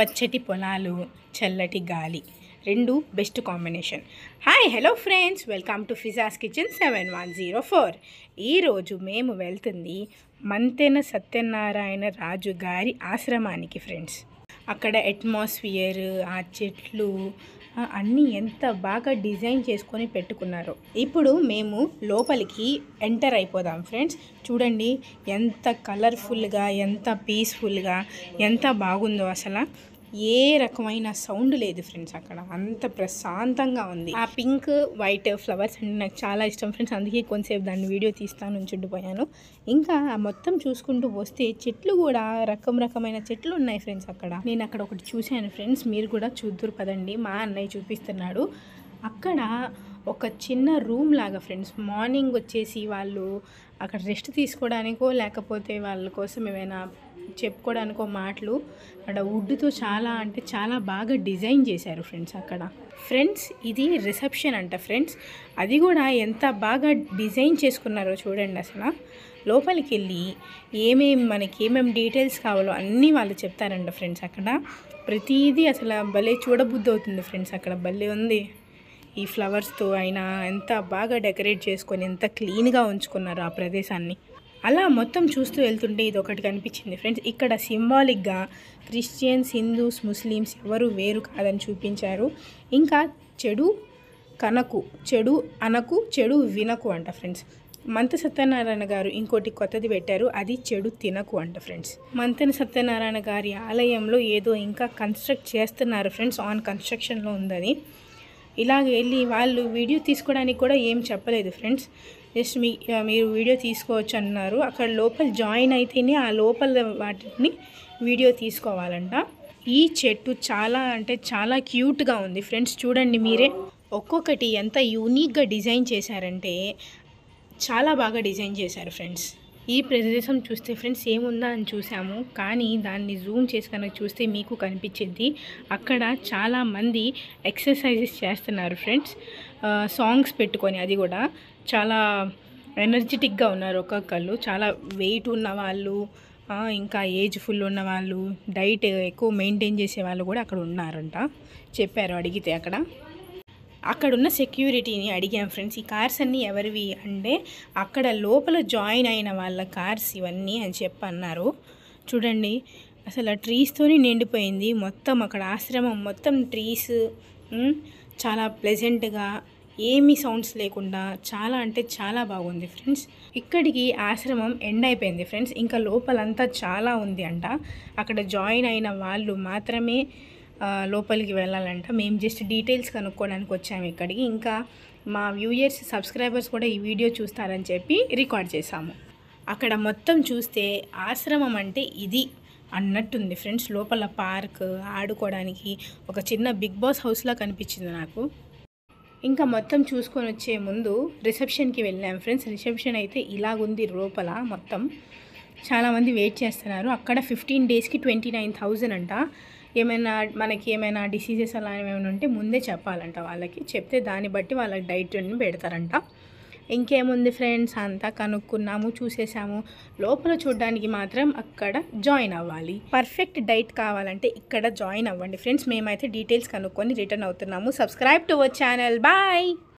పచ్చటి పొలాలు చల్లటి గాలి రెండు best combination hi hello friends welcome to Fiza's kitchen seven one zero four ఈరోజు మేము వెళ్తుంది మంతెన సత్యనారాయణ రాజు గారి ఆశ్రమానికి ఫ్రెండ్స్ అక్కడ అట్మాస్ఫియర్ ఆ చెట్లు అన్నీ ఎంత బాగా డిజైన్ చేసుకొని పెట్టుకున్నారో ఇప్పుడు మేము లోపలికి ఎంటర్ అయిపోదాం ఫ్రెండ్స్ చూడండి ఎంత కలర్ఫుల్గా ఎంత పీస్ఫుల్గా ఎంత బాగుందో అసలు ఏ రకమైన సౌండ్ లేదు ఫ్రెండ్స్ అక్కడ అంత ప్రశాంతంగా ఉంది ఆ పింక్ వైట్ ఫ్లవర్స్ అంటే నాకు చాలా ఇష్టం ఫ్రెండ్స్ అందుకే కొంతసేపు దాన్ని వీడియో తీస్తాను ఉంచుండిపోయాను ఇంకా మొత్తం చూసుకుంటూ వస్తే చెట్లు కూడా రకం రకమైన చెట్లు ఉన్నాయి ఫ్రెండ్స్ అక్కడ నేను అక్కడ ఒకటి చూశాను ఫ్రెండ్స్ మీరు కూడా చూద్దరు పదండి మా అన్నయ్య చూపిస్తున్నాడు అక్కడ ఒక చిన్న రూమ్ లాగా ఫ్రెండ్స్ మార్నింగ్ వచ్చేసి వాళ్ళు అక్కడ రెస్ట్ తీసుకోవడానికో లేకపోతే వాళ్ళ కోసం ఏమైనా చెప్పుకోవడానికి మాటలు అక్కడ వుడ్తో చాలా అంటే చాలా బాగా డిజైన్ చేశారు ఫ్రెండ్స్ అక్కడ ఫ్రెండ్స్ ఇది రిసెప్షన్ అంట ఫ్రెండ్స్ అది కూడా ఎంత బాగా డిజైన్ చేసుకున్నారో చూడండి అసలు లోపలికి వెళ్ళి ఏమేమి మనకి ఏమేమి డీటెయిల్స్ కావాలో అన్నీ వాళ్ళు చెప్తారంట ఫ్రెండ్స్ అక్కడ ప్రతిదీ అసలు భలే చూడబుద్ధి అవుతుంది ఫ్రెండ్స్ అక్కడ భలే ఉంది ఈ ఫ్లవర్స్తో అయినా ఎంత బాగా డెకరేట్ చేసుకొని ఎంత క్లీన్గా ఉంచుకున్నారు ఆ ప్రదేశాన్ని అలా మొత్తం చూస్తూ వెళ్తుంటే ఇది ఒకటి కనిపించింది ఫ్రెండ్స్ ఇక్కడ సింబాలిక్గా క్రిస్టియన్స్ హిందూస్ ముస్లిమ్స్ ఎవరు వేరు కాదని చూపించారు ఇంకా చెడు కనకు చెడు అనకు చెడు వినకు అంట ఫ్రెండ్స్ మంత సత్యనారాయణ గారు ఇంకోటి కొత్తది పెట్టారు అది చెడు తినకు అంట ఫ్రెండ్స్ మంతన సత్యనారాయణ గారి ఆలయంలో ఏదో ఇంకా కన్స్ట్రక్ట్ చేస్తున్నారు ఫ్రెండ్స్ ఆన్ కన్స్ట్రక్షన్లో ఉందని ఇలాగ వెళ్ళి వాళ్ళు వీడియో తీసుకోవడానికి కూడా ఏం చెప్పలేదు ఫ్రెండ్స్ జస్ట్ మీ మీరు వీడియో తీసుకోవచ్చు అన్నారు అక్కడ లోపల జాయిన్ అయితేనే ఆ లోపల వాటిని వీడియో తీసుకోవాలంట ఈ చెట్టు చాలా అంటే చాలా క్యూట్గా ఉంది ఫ్రెండ్స్ చూడండి మీరే ఒక్కొక్కటి ఎంత యూనిక్గా డిజైన్ చేశారంటే చాలా బాగా డిజైన్ చేశారు ఫ్రెండ్స్ ఈ ప్రదేశం చూస్తే ఫ్రెండ్స్ ఏముందా అని చూసాము కానీ దాన్ని జూమ్ చేసి కనుక చూస్తే మీకు కనిపించింది అక్కడ చాలామంది ఎక్సర్సైజెస్ చేస్తున్నారు ఫ్రెండ్స్ సాంగ్స్ పెట్టుకొని అది కూడా చాలా ఎనర్జెటిక్గా ఉన్నారు ఒక్కొక్కళ్ళు చాలా వెయిట్ ఉన్న వాళ్ళు ఇంకా ఏజ్ ఫుల్ ఉన్న వాళ్ళు డైట్ ఎక్కువ మెయింటైన్ చేసే వాళ్ళు కూడా అక్కడ ఉన్నారంట చెప్పారు అడిగితే అక్కడ అక్కడున్న సెక్యూరిటీని అడిగాం ఫ్రెండ్స్ ఈ కార్స్ అన్నీ ఎవరివి అంటే అక్కడ లోపల జాయిన్ అయిన వాళ్ళ కార్స్ ఇవన్నీ అని చెప్పి అన్నారు చూడండి అసలు ఆ ట్రీస్తోనే నిండిపోయింది మొత్తం అక్కడ ఆశ్రమం మొత్తం ట్రీస్ చాలా ప్లెజెంట్గా ఏమీ సౌండ్స్ లేకుండా చాలా అంటే చాలా బాగుంది ఫ్రెండ్స్ ఇక్కడికి ఆశ్రమం ఎండ్ అయిపోయింది ఫ్రెండ్స్ ఇంకా లోపలంతా చాలా ఉంది అంట అక్కడ జాయిన్ అయిన వాళ్ళు మాత్రమే లోపలికి వెళ్ళాలంట మేము జస్ట్ డీటెయిల్స్ కనుక్కోవడానికి వచ్చాము ఇక్కడికి ఇంకా మా వ్యూయర్స్ సబ్స్క్రైబర్స్ కూడా ఈ వీడియో చూస్తారని చెప్పి రికార్డ్ చేశాము అక్కడ మొత్తం చూస్తే ఆశ్రమం అంటే ఇది అన్నట్టుంది ఫ్రెండ్స్ లోపల పార్క్ ఆడుకోవడానికి ఒక చిన్న బిగ్ బాస్ హౌస్లా కనిపించింది నాకు ఇంకా మొత్తం చూసుకొని వచ్చే ముందు రిసెప్షన్కి వెళ్ళాం ఫ్రెండ్స్ రిసెప్షన్ అయితే ఇలాగుంది లోపల మొత్తం చాలామంది వెయిట్ చేస్తున్నారు అక్కడ ఫిఫ్టీన్ డేస్కి ట్వంటీ నైన్ థౌజండ్ అంట ఏమైనా మనకి ఏమైనా డిసీజెస్ అలా ఏమైనా ఉంటే ముందే చెప్పాలంట వాళ్ళకి చెప్తే దాన్ని బట్టి వాళ్ళకి డైట్ని పెడతారంట ఇంకేముంది ఫ్రెండ్స్ అంతా కనుక్కున్నాము చూసేసాము లోపల చూడడానికి మాత్రం అక్కడ జాయిన్ అవ్వాలి పర్ఫెక్ట్ డైట్ కావాలంటే ఇక్కడ జాయిన్ అవ్వండి ఫ్రెండ్స్ మేమైతే డీటెయిల్స్ కనుక్కొని రిటర్న్ అవుతున్నాము subscribe to our channel bye